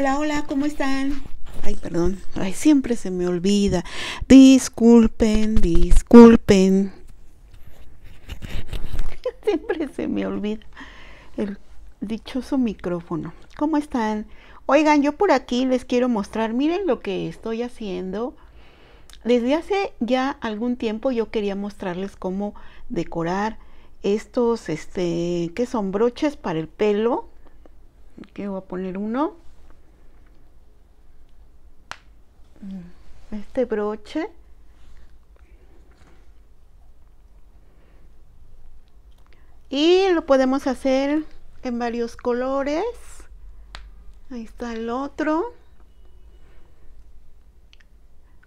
Hola, hola, ¿cómo están? Ay, perdón. Ay, siempre se me olvida. Disculpen, disculpen. siempre se me olvida el dichoso micrófono. ¿Cómo están? Oigan, yo por aquí les quiero mostrar, miren lo que estoy haciendo. Desde hace ya algún tiempo yo quería mostrarles cómo decorar estos, este, que son broches para el pelo. Aquí voy a poner uno este broche y lo podemos hacer en varios colores ahí está el otro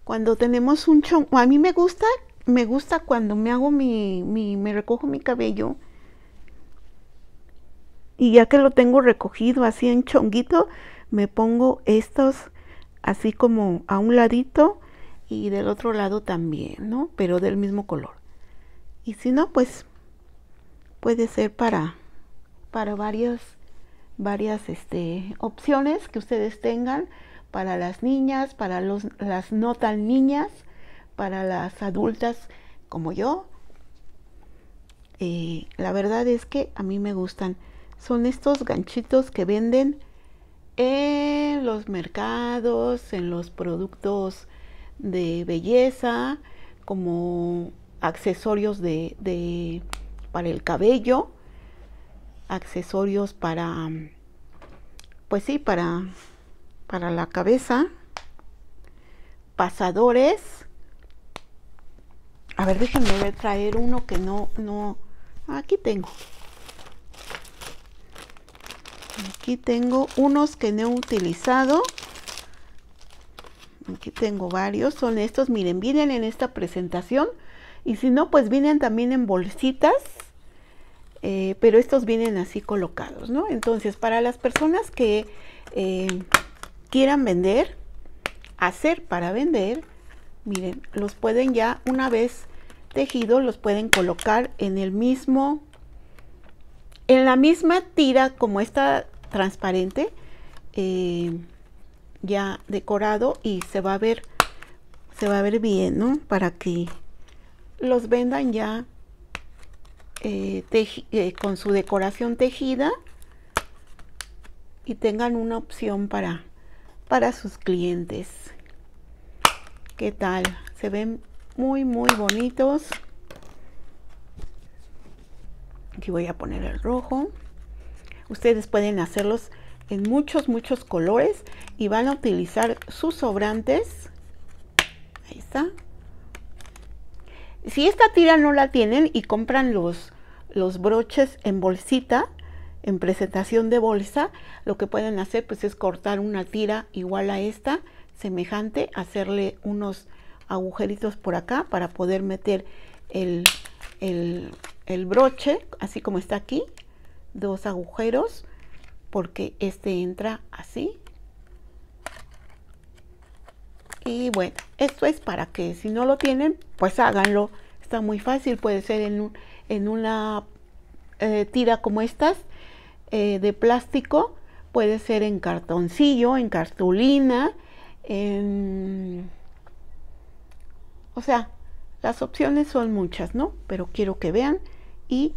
cuando tenemos un chongo a mí me gusta me gusta cuando me hago mi, mi me recojo mi cabello y ya que lo tengo recogido así en chonguito me pongo estos así como a un ladito y del otro lado también, ¿no? Pero del mismo color. Y si no, pues puede ser para, para varias, varias este, opciones que ustedes tengan para las niñas, para las no tan niñas, para las adultas como yo. Eh, la verdad es que a mí me gustan. Son estos ganchitos que venden en los mercados, en los productos de belleza, como accesorios de, de, para el cabello, accesorios para, pues sí, para, para la cabeza, pasadores. A ver, déjenme traer uno que no, no, aquí tengo. Aquí tengo unos que no he utilizado. Aquí tengo varios, son estos, miren, vienen en esta presentación. Y si no, pues vienen también en bolsitas, eh, pero estos vienen así colocados, ¿no? Entonces, para las personas que eh, quieran vender, hacer para vender, miren, los pueden ya una vez tejido, los pueden colocar en el mismo, en la misma tira como esta transparente eh, ya decorado y se va a ver se va a ver bien ¿no? para que los vendan ya eh, eh, con su decoración tejida y tengan una opción para para sus clientes qué tal se ven muy muy bonitos aquí voy a poner el rojo Ustedes pueden hacerlos en muchos, muchos colores y van a utilizar sus sobrantes. Ahí está. Si esta tira no la tienen y compran los, los broches en bolsita, en presentación de bolsa, lo que pueden hacer pues es cortar una tira igual a esta, semejante, hacerle unos agujeritos por acá para poder meter el, el broche, así como está aquí, dos agujeros porque este entra así y bueno esto es para que si no lo tienen pues háganlo está muy fácil puede ser en, en una eh, tira como estas eh, de plástico puede ser en cartoncillo en cartulina en... o sea las opciones son muchas no pero quiero que vean y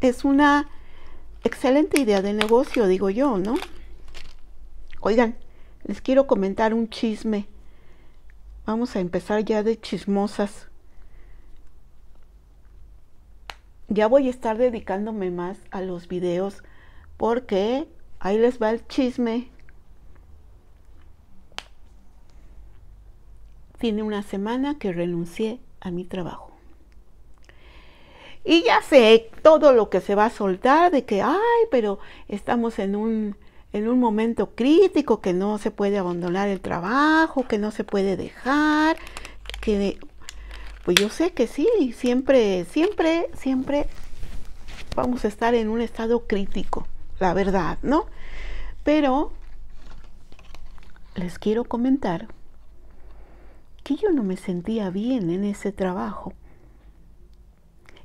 es una excelente idea de negocio, digo yo, ¿no? Oigan, les quiero comentar un chisme. Vamos a empezar ya de chismosas. Ya voy a estar dedicándome más a los videos porque ahí les va el chisme. Tiene una semana que renuncié a mi trabajo. Y ya sé todo lo que se va a soltar de que, ay, pero estamos en un, en un momento crítico, que no se puede abandonar el trabajo, que no se puede dejar, que pues yo sé que sí, siempre, siempre, siempre vamos a estar en un estado crítico, la verdad, ¿no? Pero les quiero comentar que yo no me sentía bien en ese trabajo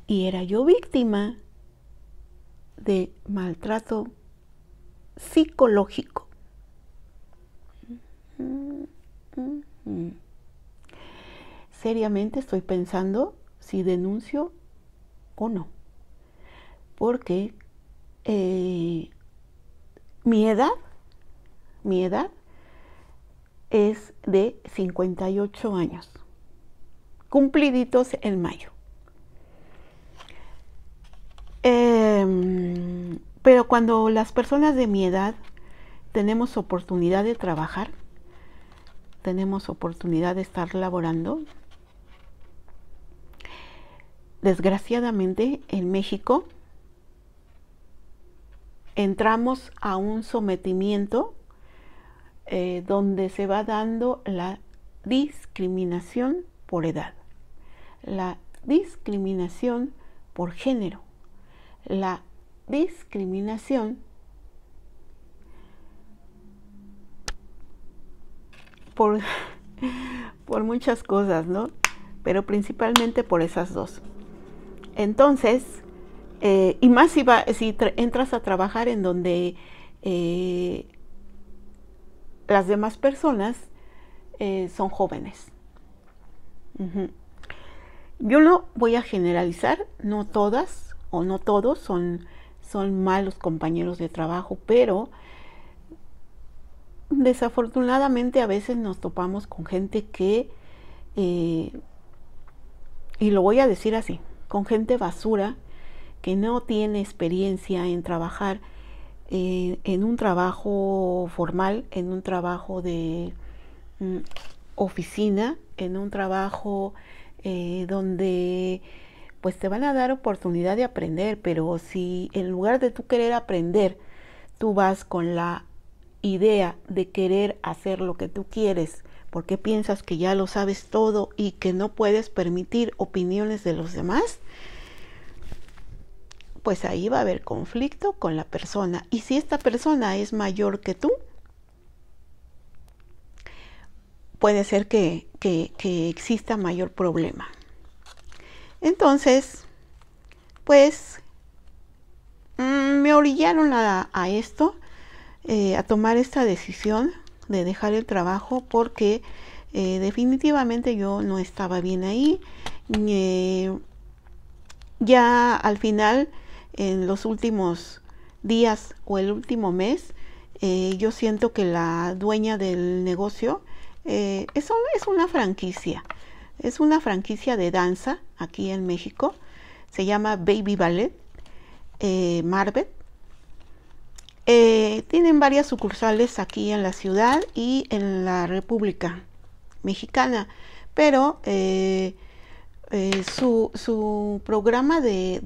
y era yo víctima de maltrato psicológico. Seriamente estoy pensando si denuncio o no, porque eh, mi edad, mi edad es de 58 años, cumpliditos en mayo. Em, pero cuando las personas de mi edad tenemos oportunidad de trabajar, tenemos oportunidad de estar laborando, desgraciadamente en México entramos a un sometimiento eh, donde se va dando la discriminación por edad, la discriminación por género, la discriminación por, por muchas cosas, ¿no? Pero principalmente por esas dos. Entonces, eh, y más si, si entras a trabajar en donde eh, las demás personas eh, son jóvenes. Yo no voy a generalizar, no todas, no todos son, son malos compañeros de trabajo, pero desafortunadamente a veces nos topamos con gente que, eh, y lo voy a decir así, con gente basura que no tiene experiencia en trabajar eh, en un trabajo formal, en un trabajo de mm, oficina, en un trabajo eh, donde pues te van a dar oportunidad de aprender, pero si en lugar de tú querer aprender, tú vas con la idea de querer hacer lo que tú quieres, porque piensas que ya lo sabes todo y que no puedes permitir opiniones de los demás, pues ahí va a haber conflicto con la persona. Y si esta persona es mayor que tú, puede ser que, que exista mayor problema. Entonces, pues mm, me orillaron a, esto, eh, a tomar esta decisión de dejar el trabajo porque eh, definitivamente yo no estaba bien ahí. Eh, ya al final, en los últimos días o el último mes, yo siento que la dueña del negocio es, una franquicia. Es una franquicia de danza aquí en México. Se llama Baby Ballet, eh, Marvet. Eh, tienen varias sucursales aquí en la ciudad y en la República Mexicana, pero eh, eh, su, programa de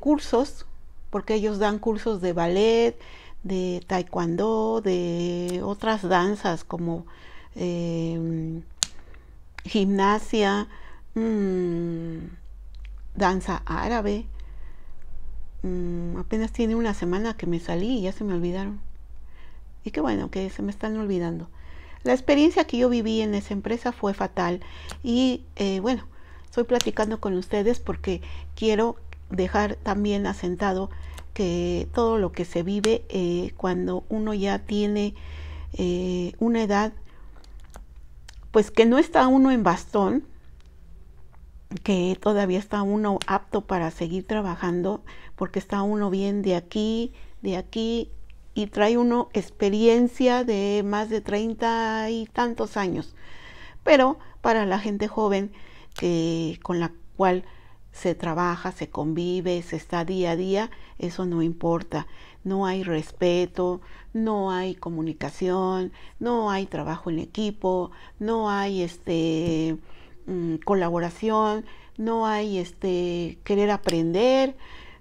cursos, porque ellos dan cursos de ballet, de taekwondo, de otras danzas como Em, gimnasia, mm, danza árabe. Mm, apenas tiene una semana que me salí y ya se me olvidaron. Y qué bueno que se me están olvidando. La experiencia que yo viví en esa empresa fue fatal y eh, bueno, estoy platicando con ustedes porque quiero dejar también asentado que todo lo que se vive eh, cuando uno ya tiene eh, una edad pues que no está uno en bastón, que todavía está uno apto para seguir trabajando, porque está uno bien de aquí, de aquí, y trae uno experiencia de más de treinta y tantos años. Pero para la gente joven que con la cual se trabaja, se convive, se está día a día, eso no importa no hay respeto, no hay comunicación, no hay trabajo en equipo, no hay este mm, colaboración, no hay este querer aprender,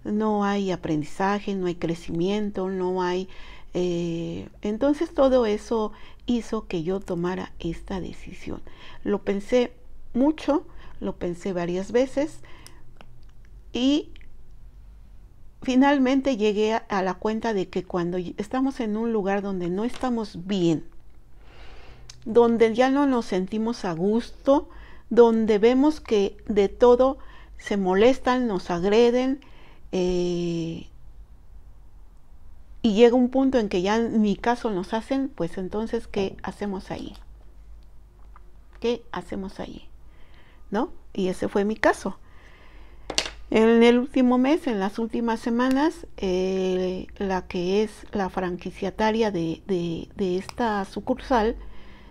no hay aprendizaje, no hay crecimiento, no hay eh, entonces todo eso hizo que yo tomara esta decisión. Lo pensé mucho, lo pensé varias veces y finalmente llegué a, la cuenta de que cuando estamos en un lugar donde no estamos bien, donde ya no nos sentimos a gusto, donde vemos que de todo se molestan, nos agreden, eh, y llega un punto en que ya ni caso nos hacen, pues entonces, ¿qué hacemos ahí? ¿Qué hacemos ahí? ¿No? Y ese fue mi caso. En el último mes, en las últimas semanas, eh, la que es la franquiciataria de, de, de, esta sucursal,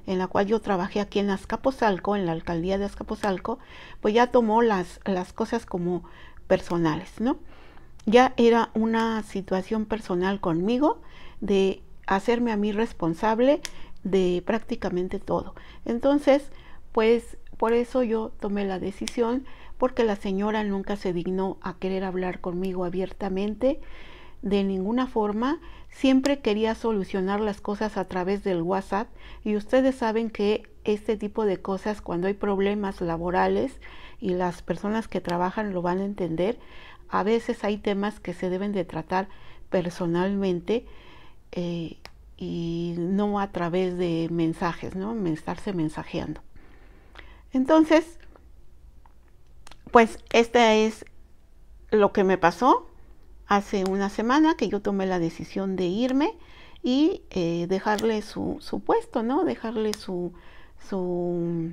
en la cual yo trabajé aquí en Azcapotzalco, en la alcaldía de Azcapotzalco, pues ya tomó las, las cosas como personales, ¿no? Ya era una situación personal conmigo de hacerme a mí responsable de prácticamente todo. Entonces, pues por eso yo tomé la decisión porque la señora nunca se dignó a querer hablar conmigo abiertamente de ninguna forma, siempre quería solucionar las cosas a través del WhatsApp y ustedes saben que este tipo de cosas cuando hay problemas laborales y las personas que trabajan lo van a entender, a veces hay temas que se deben de tratar personalmente eh, y no a través de mensajes, ¿no? Estarse mensajeando. Entonces, pues este es lo que me pasó hace una semana que yo tomé la decisión de irme y eh, dejarle su, puesto, ¿no? Dejarle su, su...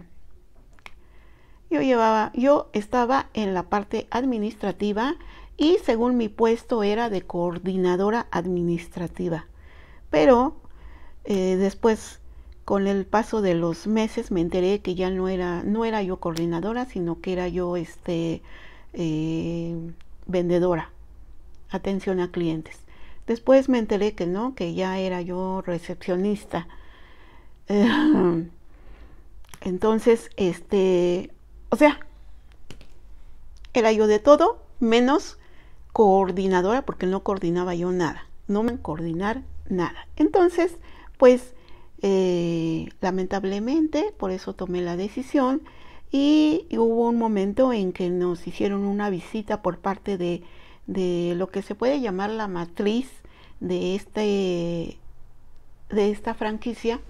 Yo llevaba, yo estaba en la parte administrativa y según mi puesto era de coordinadora administrativa. Pero eh, después con el paso de los meses me enteré que ya no era, no era yo coordinadora, sino que era yo este, eh, vendedora, atención a clientes. Después me enteré que no, que ya era yo recepcionista. entonces, este, o sea, era yo de todo menos coordinadora porque no coordinaba yo nada, no me coordinar nada. Entonces, pues eh, lamentablemente, por eso tomé la decisión y hubo un momento en que nos hicieron una visita por parte de, de lo que se puede llamar la matriz de, este, de esta franquicia.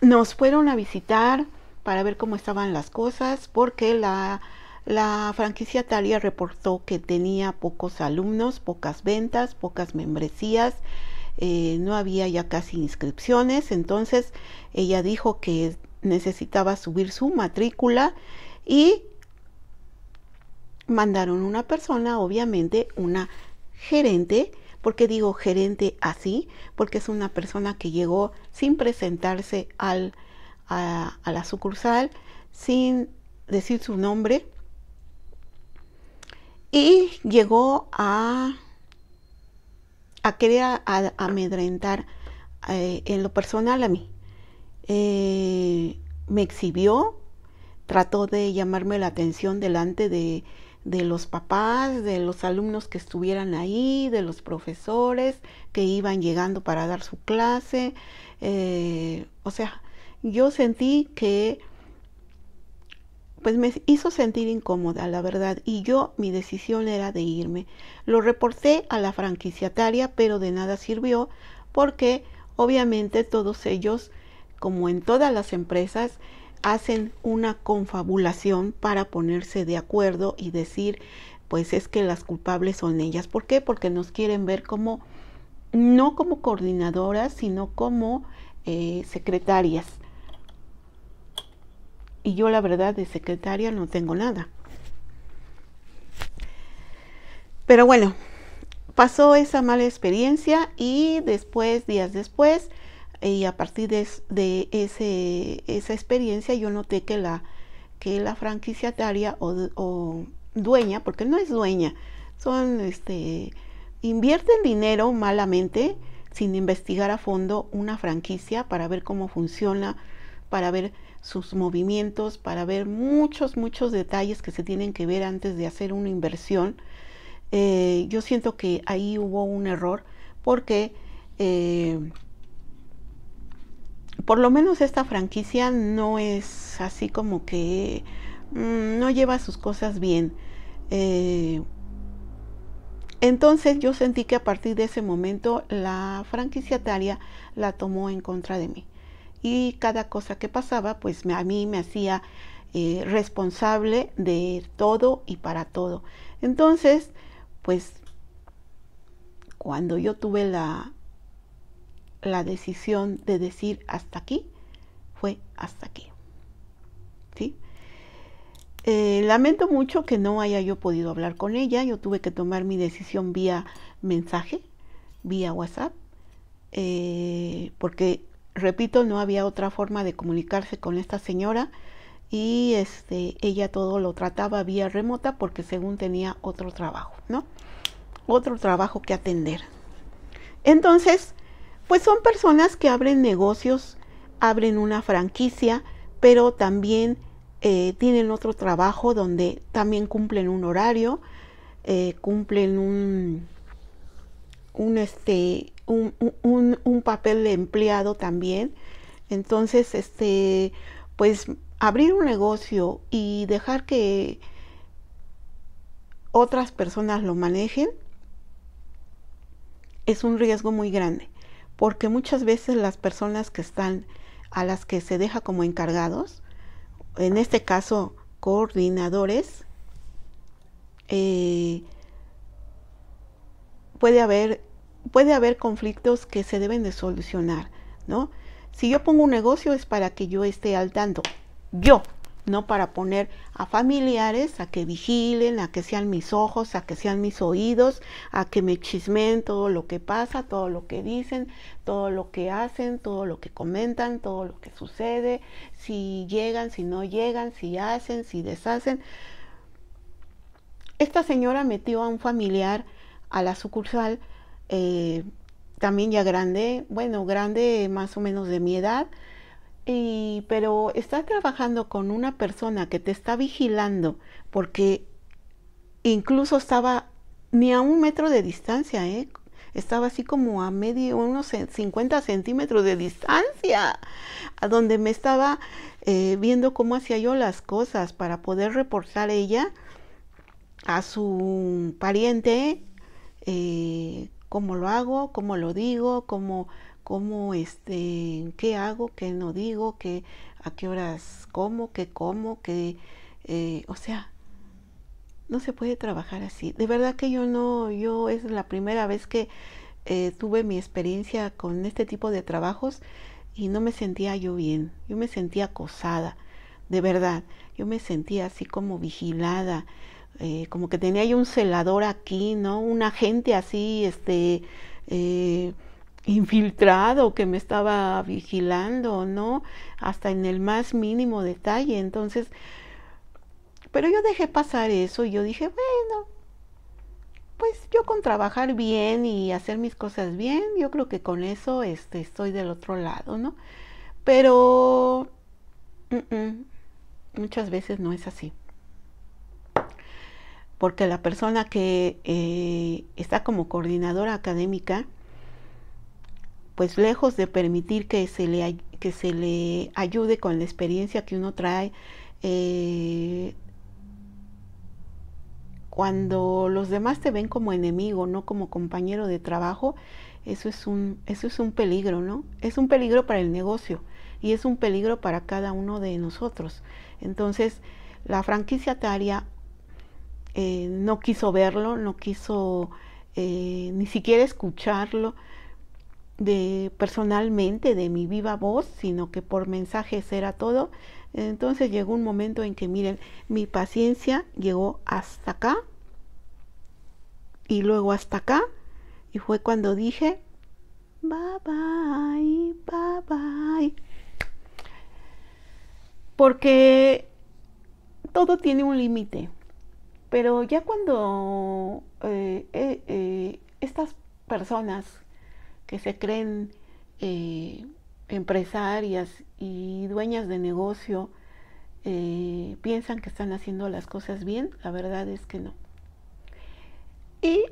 Nos fueron a visitar para ver cómo estaban las cosas porque la, la franquicia Talia reportó que tenía pocos alumnos, pocas ventas, pocas membresías. Eh, no había ya casi inscripciones, entonces ella dijo que necesitaba subir su matrícula y mandaron una persona, obviamente una gerente, porque digo gerente así? Porque es una persona que llegó sin presentarse a la sucursal, sin decir su nombre, y llegó a a amedrentar eh, en lo personal a mí. Eh, me exhibió, trató de llamarme la atención delante de, de los papás, de los alumnos que estuvieran ahí, de los profesores que iban llegando para dar su clase. Eh, o sea, yo sentí que pues me hizo sentir incómoda, la verdad, y yo mi decisión era de irme. Lo reporté a la franquiciataria, pero de nada sirvió porque obviamente todos ellos, como en todas las empresas, hacen una confabulación para ponerse de acuerdo y decir, pues es que las culpables son ellas. ¿Por qué? Porque nos quieren ver como, no como coordinadoras, sino como eh, secretarias y yo la verdad de secretaria no tengo nada. Pero bueno, pasó esa mala experiencia y después, días después, y a partir de, esa experiencia yo noté que la, que la franquiciataria o, dueña, porque no es dueña, son este invierten dinero malamente sin investigar a fondo una franquicia para ver cómo funciona, para ver sus movimientos para ver muchos, muchos detalles que se tienen que ver antes de hacer una inversión. Eh, yo siento que ahí hubo un error porque eh, por lo menos esta franquicia no es así como que mm, no lleva sus cosas bien. Eh, entonces yo sentí que a partir de ese momento la franquiciataria la tomó en contra de mí y cada cosa que pasaba pues a mí me hacía eh, responsable de todo y para todo. Entonces, pues cuando yo tuve la, la decisión de decir hasta aquí, fue hasta aquí. Eh, lamento mucho que no haya yo podido hablar con ella. Yo tuve que tomar mi decisión vía mensaje, vía WhatsApp, eh, porque repito, no había otra forma de comunicarse con esta señora y este, ella todo lo trataba vía remota porque según tenía otro trabajo, ¿no? Otro trabajo que atender. Entonces, pues son personas que abren negocios, abren una franquicia, pero también eh, tienen otro trabajo donde también cumplen un horario, eh, cumplen un, un este, un, papel de empleado también. Entonces, este, pues abrir un negocio y dejar que otras personas lo manejen es un riesgo muy grande, porque muchas veces las personas que están a las que se deja como encargados, en este caso coordinadores, eh, puede haber puede haber conflictos que se deben de solucionar, ¿no? Si yo pongo un negocio es para que yo esté al tanto, yo, no para poner a familiares a que vigilen, a que sean mis ojos, a que sean mis oídos, a que me chismen todo lo que pasa, todo lo que dicen, todo lo que hacen, todo lo que comentan, todo lo que sucede, si llegan, si no llegan, si hacen, si deshacen. Esta señora metió a un familiar a la sucursal eh, también ya grande, bueno, grande más o menos de mi edad, y, pero está trabajando con una persona que te está vigilando, porque incluso estaba ni a un metro de distancia, ¿eh? estaba así como a medio, unos 50 centímetros de distancia, a donde me estaba eh, viendo cómo hacía yo las cosas para poder reportar ella a su pariente cómo lo hago, cómo lo digo, cómo, cómo este, qué hago, qué no digo, qué, a qué horas como, qué como, qué, eh, o sea, no se puede trabajar así. De verdad que yo no, yo es la primera vez que eh, tuve mi experiencia con este tipo de trabajos y no me sentía yo bien, yo me sentía acosada, de verdad, yo me sentía así como vigilada, eh, como que tenía yo un celador aquí, ¿no? Un agente así, este, eh, infiltrado que me estaba vigilando, ¿no? Hasta en el más mínimo detalle. Entonces, pero yo dejé pasar eso y yo dije, bueno, pues yo con trabajar bien y hacer mis cosas bien, yo creo que con eso este, estoy del otro lado, ¿no? Pero mm, mm, muchas veces no es así porque la persona que eh, está como coordinadora académica, pues lejos de permitir que se le, que se le ayude con la experiencia que uno trae, eh, cuando los demás te ven como enemigo, no como compañero de trabajo, eso es un, eso es un peligro, ¿no? Es un peligro para el negocio y es un peligro para cada uno de nosotros. Entonces, la franquiciataria eh, no quiso verlo, no quiso eh, ni siquiera escucharlo de personalmente, de mi viva voz, sino que por mensajes era todo. Entonces llegó un momento en que, miren, mi paciencia llegó hasta acá y luego hasta acá. Y fue cuando dije, bye bye, bye bye. Porque todo tiene un límite. Pero ya cuando eh, eh, eh, estas personas que se creen empresarias y dueñas de negocio piensan que están haciendo las cosas bien, la verdad es que no. Y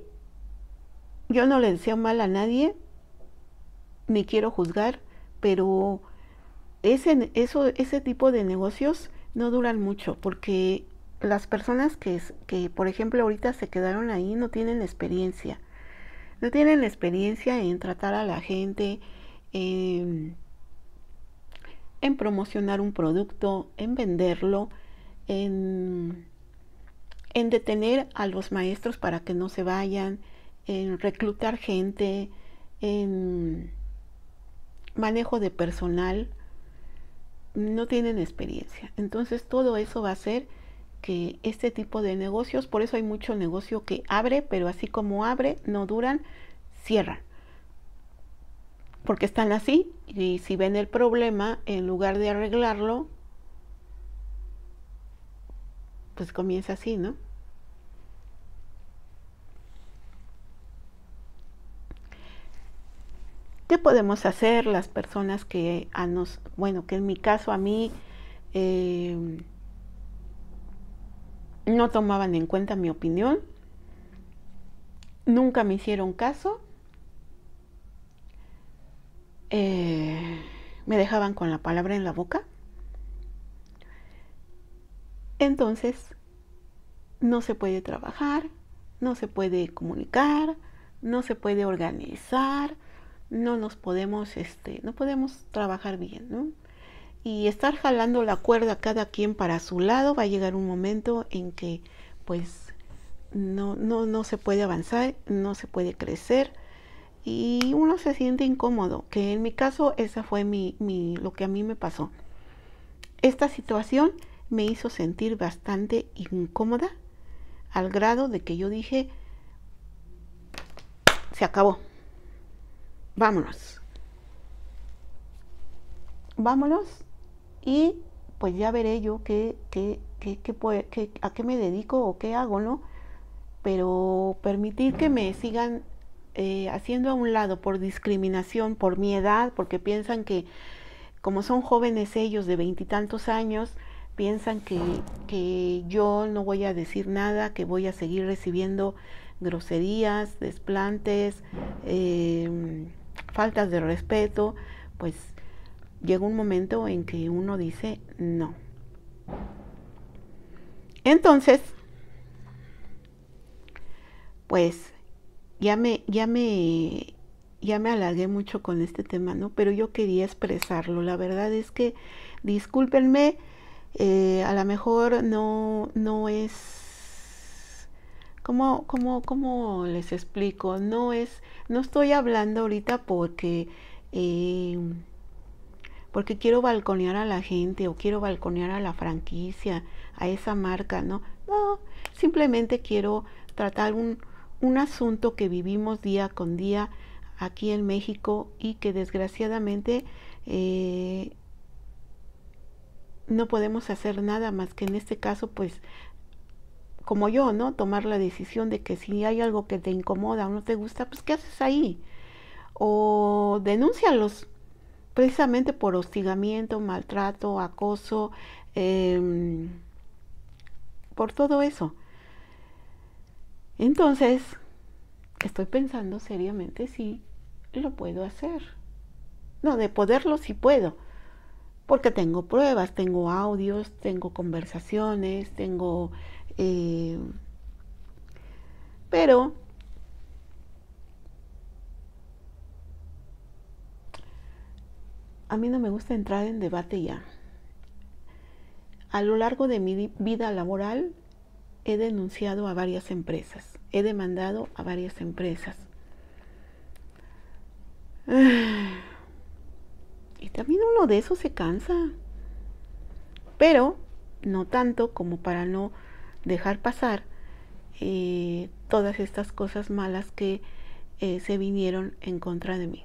yo no le deseo mal a nadie, ni quiero juzgar, pero ese tipo de negocios no duran mucho porque las personas que, que, por ejemplo, ahorita se quedaron ahí no tienen experiencia. No tienen experiencia en tratar a la gente, em, en, promocionar un producto, en venderlo, en, en detener a los maestros para que no se vayan, en reclutar gente, en manejo de personal. No tienen experiencia. Entonces todo eso va a ser que este tipo de negocios, por eso hay mucho negocio que abre, pero así como abre, no duran, cierran. Porque están así y si ven el problema, en lugar de arreglarlo, pues comienza así, ¿no? ¿Qué podemos hacer las personas que a nos, bueno, que en mi caso a mí eh, no tomaban en cuenta mi opinión, nunca me hicieron caso, eh, me dejaban con la palabra en la boca. Entonces, no se puede trabajar, no se puede comunicar, no se puede organizar, no nos podemos, este, no podemos trabajar bien, ¿no? y estar jalando la cuerda cada quien para su lado, va a llegar un momento en que pues no, no, no se puede avanzar, no se puede crecer y uno se siente incómodo, que en mi caso esa fue mi, lo que a mí me pasó. Esta situación me hizo sentir bastante incómoda al grado de que yo dije, se acabó, vámonos, vámonos y pues ya veré yo qué, qué, a qué me dedico o qué hago, ¿no? Pero permitir que me sigan eh, haciendo a un lado por discriminación, por mi edad, porque piensan que como son jóvenes ellos de veintitantos años, piensan que, que yo no voy a decir nada, que voy a seguir recibiendo groserías, desplantes, em, faltas de respeto, pues llega un momento en que uno dice no. Entonces, pues ya me, ya me, ya me alargué mucho con este tema, ¿no? Pero yo quería expresarlo. La verdad es que, discúlpenme, eh, a lo mejor no, no es ¿Cómo, ¿Cómo, cómo, les explico? No es, no estoy hablando ahorita porque eh, porque quiero balconear a la gente o quiero balconear a la franquicia, a esa marca, ¿no? No, simplemente quiero tratar un, asunto que vivimos día con día aquí en México y que desgraciadamente eh, no podemos hacer nada más que en este caso, pues, como yo, ¿no? Tomar la decisión de que si hay algo que te incomoda o no te gusta, pues, ¿qué haces ahí? O denúncialos, precisamente por hostigamiento, maltrato, acoso, em, por todo eso. Entonces, estoy pensando seriamente si lo puedo hacer. No, de poderlo sí puedo, porque tengo pruebas, tengo audios, tengo conversaciones, tengo... Eh, pero a mí no me gusta entrar en debate ya. A lo largo de mi vida laboral he denunciado a varias empresas, he demandado a varias empresas. Y también uno de esos se cansa. Pero no tanto como para no dejar pasar eh, todas estas cosas malas que eh, se vinieron en contra de mí.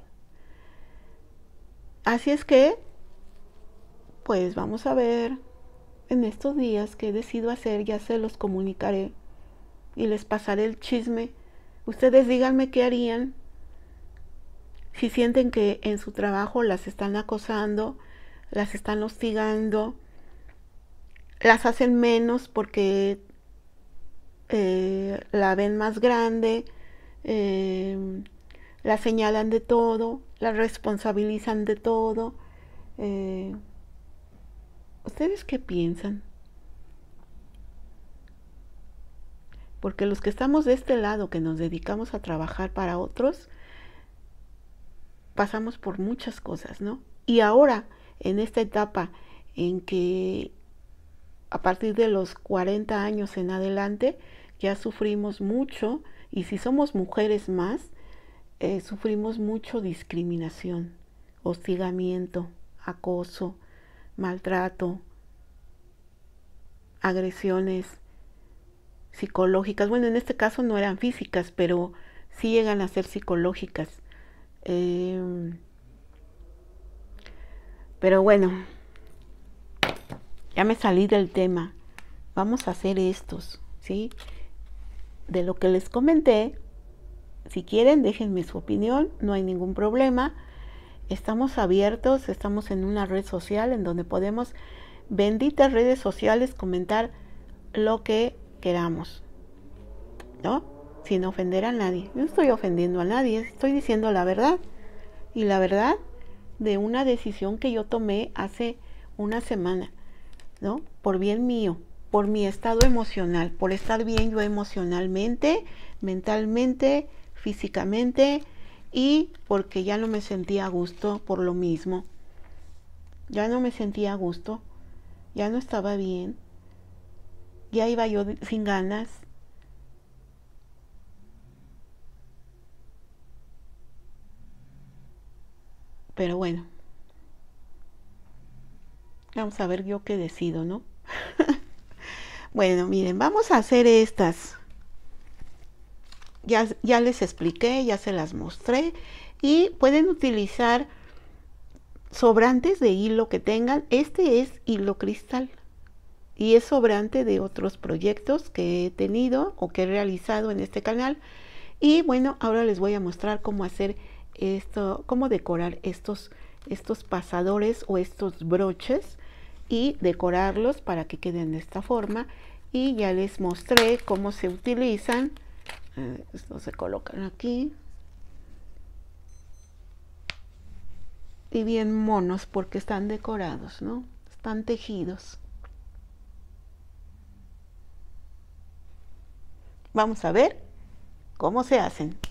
Así es que, pues vamos a ver en estos días qué decido hacer, ya se los comunicaré y les pasaré el chisme. Ustedes díganme qué harían si sienten que en su trabajo las están acosando, las están hostigando, las hacen menos porque eh, la ven más grande. Eh, la señalan de todo, la responsabilizan de todo. Eh, ¿Ustedes qué piensan? Porque los que estamos de este lado, que nos dedicamos a trabajar para otros, pasamos por muchas cosas, ¿no? Y ahora, en esta etapa en que a partir de los 40 años en adelante, ya sufrimos mucho y si somos mujeres más, eh, sufrimos mucho discriminación, hostigamiento, acoso, maltrato, agresiones psicológicas. Bueno, en este caso no eran físicas, pero sí llegan a ser psicológicas. Em, pero bueno, ya me salí del tema. Vamos a hacer estos, ¿sí? De lo que les comenté, si quieren, déjenme su opinión, no hay ningún problema. Estamos abiertos, estamos en una red social en donde podemos, benditas redes sociales, comentar lo que queramos. ¿No? Sin ofender a nadie. No estoy ofendiendo a nadie, estoy diciendo la verdad. Y la verdad de una decisión que yo tomé hace una semana, ¿no? Por bien mío, por mi estado emocional, por estar bien yo emocionalmente, mentalmente, físicamente y porque ya no me sentía a gusto por lo mismo. Ya no me sentía a gusto, ya no estaba bien, ya iba yo sin ganas. Pero bueno, vamos a ver yo qué decido, ¿no? bueno, miren, vamos a hacer estas ya, les expliqué, ya se las mostré y pueden utilizar sobrantes de hilo que tengan. Este es hilo cristal y es sobrante de otros proyectos que he tenido o que he realizado en este canal. Y bueno, ahora les voy a mostrar cómo hacer esto, cómo decorar estos, estos pasadores o estos broches y decorarlos para que queden de esta forma. Y ya les mostré cómo se utilizan esto se colocan aquí y bien monos porque están decorados, ¿no? Están tejidos. Vamos a ver cómo se hacen.